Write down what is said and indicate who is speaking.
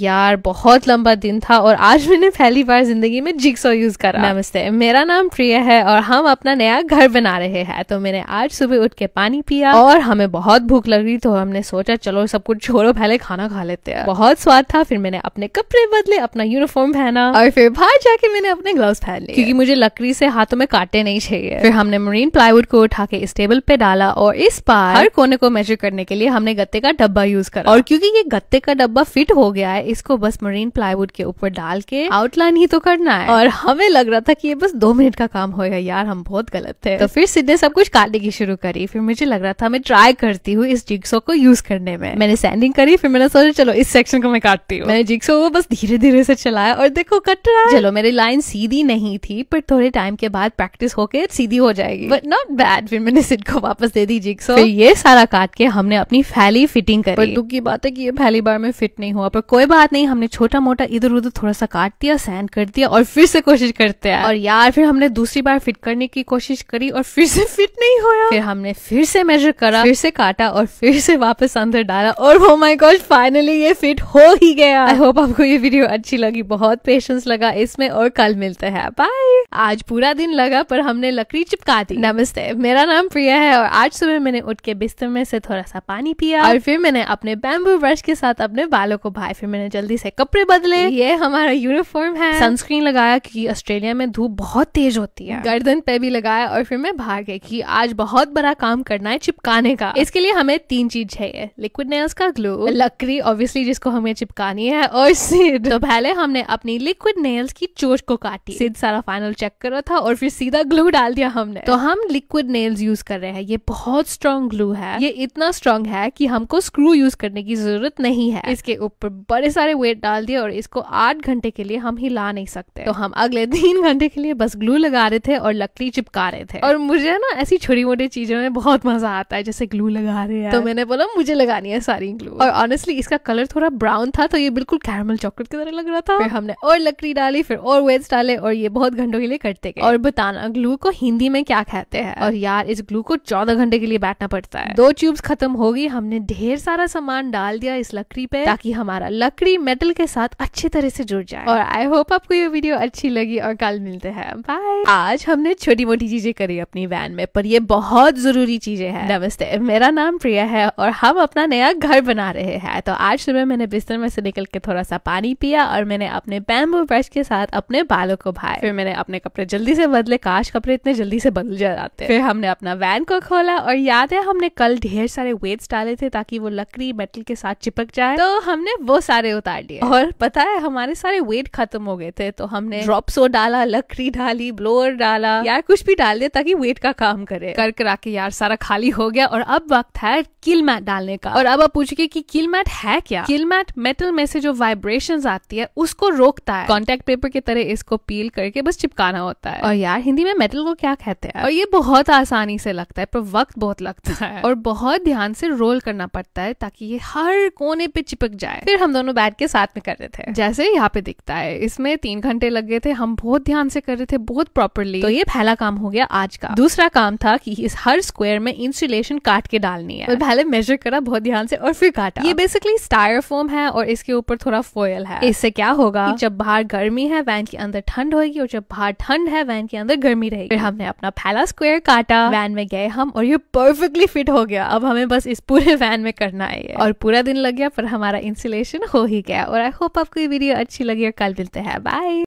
Speaker 1: यार बहुत लंबा दिन था और आज मैंने पहली बार जिंदगी में जिक्सो यूज करा नमस्ते मेरा नाम प्रिया है और हम अपना नया घर बना रहे हैं तो मैंने आज सुबह उठ के पानी पिया और हमें बहुत भूख लग रही तो हमने सोचा चलो सब कुछ छोड़ो पहले खाना खा लेते हैं बहुत स्वाद था फिर मैंने अपने कपड़े बदले अपना यूनिफॉर्म पहना और फिर बाहर जाके मैंने अपने ग्लव्स पहन लिए क्योंकि मुझे लकड़ी से हाथों में काटे नहीं चाहिए फिर हमने मरीन प्लाईवुड को उठा के इस टेबल पे डाला और इस बार हर कोने को मेजर करने के लिए हमने गत्ते का डब्बा यूज करा और क्योंकि ये गत्ते का डब्बा फिट हो गया है है इसको बस मरीन प्लाईवुड के ऊपर डाल के आउटलाइन ही तो करना है और हमें लग रहा था कि ये बस दो मिनट का काम होगा यार हम बहुत गलत थे तो फिर सिड ने सब कुछ काटने की शुरू करी फिर मुझे लग रहा था मैं ट्राई करती हूँ इस जिक्सो को यूज करने में मैंने सैंडिंग करी फिर मैंने सोचा चलो इस सेक्शन को मैं काटती हूँ मैंने जिक्सो को बस धीरे धीरे से चलाया और देखो कट रहा है चलो मेरी लाइन सीधी नहीं थी पर थोड़े टाइम के बाद प्रैक्टिस होके सीधी हो जाएगी बट नॉट बैड फिर मैंने सिड को वापस दे दी जिक्सो ये सारा काट के हमने अपनी फैली फिटिंग करी दुख की बात है कि ये पहली बार में फिट नहीं हुआ पर कोई बात नहीं हमने छोटा मोटा इधर उधर थोड़ा सा काट दिया सैंड कर दिया और फिर से कोशिश करते हैं और यार फिर हमने दूसरी बार फिट करने की कोशिश करी और फिर से फिट नहीं हुआ फिर हमने फिर से मेजर करा फिर से काटा और फिर से वापस अंदर डाला और वो माई गॉड फाइनली ये फिट हो ही गया आई होप आपको ये वीडियो अच्छी लगी बहुत पेशेंस लगा इसमें और कल मिलते हैं बाय आज पूरा दिन लगा पर हमने लकड़ी चिपका दी नमस्ते मेरा नाम प्रिया है और आज सुबह मैंने उठ के बिस्तर में से थोड़ा सा पानी पिया और फिर मैंने अपने बैम्बू ब्रश के साथ अपने बालों को भाई फिर मैंने मैंने जल्दी से कपड़े बदले ये हमारा यूनिफॉर्म है सनस्क्रीन लगाया क्योंकि ऑस्ट्रेलिया में धूप बहुत तेज होती है गर्दन पे भी लगाया और फिर मैं भाग गई कि आज बहुत बड़ा काम करना है चिपकाने का इसके लिए हमें तीन चीज चाहिए लिक्विड नेल्स का ग्लू लकड़ी ऑब्वियसली जिसको हमें चिपकानी है और सीड तो पहले हमने अपनी लिक्विड नेल्स की चोट को काटी सीध सारा फाइनल चेक कर रहा था और फिर सीधा ग्लू डाल दिया हमने तो हम लिक्विड नेल्स यूज कर रहे हैं ये बहुत स्ट्रॉन्ग ग्लू है ये इतना स्ट्रॉन्ग है कि हमको स्क्रू यूज करने की जरूरत नहीं है इसके ऊपर बड़े सारे वेट डाल दिए और इसको आठ घंटे के लिए हम ही ला नहीं सकते तो हम अगले तीन घंटे के लिए बस ग्लू लगा रहे थे और लकड़ी चिपका रहे थे और मुझे ना ऐसी छोटी मोटी चीजों में बहुत मजा आता है जैसे ग्लू लगा रहे हैं तो मैंने बोला मुझे लगानी है सारी ग्लू और ऑनेस्टली इसका कलर थोड़ा ब्राउन था तो ये बिल्कुल कैरमल चॉकलेट की तरह लग रहा था फिर हमने और लकड़ी डाली फिर और वेट्स डाले और ये बहुत घंटों के लिए करते गए और बताना ग्लू को हिंदी में क्या कहते हैं और यार इस ग्लू को चौदह घंटे के लिए बैठना पड़ता है दो ट्यूब्स खत्म होगी हमने ढेर सारा सामान डाल दिया इस लकड़ी पे ताकि हमारा लकड़ी लकड़ी मेटल के साथ अच्छी तरह से जुड़ जाए और आई होप आपको ये वीडियो अच्छी लगी और कल मिलते हैं बाय आज हमने छोटी मोटी चीजें करी अपनी वैन में पर ये बहुत जरूरी चीजें हैं नमस्ते मेरा नाम प्रिया है और हम अपना नया घर बना रहे हैं तो आज सुबह मैंने बिस्तर में से निकल के थोड़ा सा पानी पिया और मैंने अपने बैम्बू ब्रश के साथ अपने बालों को भाए फिर मैंने अपने कपड़े जल्दी से बदले काश कपड़े इतने जल्दी से बदल जाते फिर हमने अपना वैन को खोला और याद है हमने कल ढेर सारे वेट्स डाले थे ताकि वो लकड़ी मेटल के साथ चिपक जाए तो हमने वो सारे कपड़े उतार लिए और पता है हमारे सारे वेट खत्म हो गए थे तो हमने ड्रॉप्सो डाला लकड़ी डाली ब्लोअर डाला यार कुछ भी डाल दे ताकि वेट का काम करे कर करा के यार सारा खाली हो गया और अब वक्त है किल मैट डालने का और अब आप पूछिए कि किल मैट है क्या किल मैट मेटल में से जो वाइब्रेशन आती है उसको रोकता है कॉन्टेक्ट पेपर की तरह इसको पील करके बस चिपकाना होता है और यार हिंदी में मेटल को क्या कहते हैं और ये बहुत आसानी से लगता है पर वक्त बहुत लगता है और बहुत ध्यान से रोल करना पड़ता है ताकि ये हर कोने पे चिपक जाए फिर हम दोनों बैठ के साथ में कर रहे थे जैसे यहाँ पे दिखता है इसमें तीन घंटे लग गए थे हम बहुत ध्यान से कर रहे थे बहुत प्रॉपरली तो ये पहला काम हो गया आज का दूसरा काम था कि इस हर स्क्वायर में इंसुलेशन काट के डालनी है तो पहले मेजर करा बहुत ध्यान से और फिर काटा ये बेसिकली स्टायर फोम है और इसके ऊपर थोड़ा फॉयल है इससे क्या होगा जब बाहर गर्मी है वैन के अंदर ठंड होगी और जब बाहर ठंड है वैन के अंदर गर्मी रहेगी फिर हमने अपना पहला स्क्वायर काटा वैन में गए हम और ये परफेक्टली फिट हो गया अब हमें बस इस पूरे वैन में करना है और पूरा दिन लग गया पर हमारा इंसुलेशन हो ही गया और आई होप आपको ये वीडियो अच्छी लगी और कल मिलते हैं बाय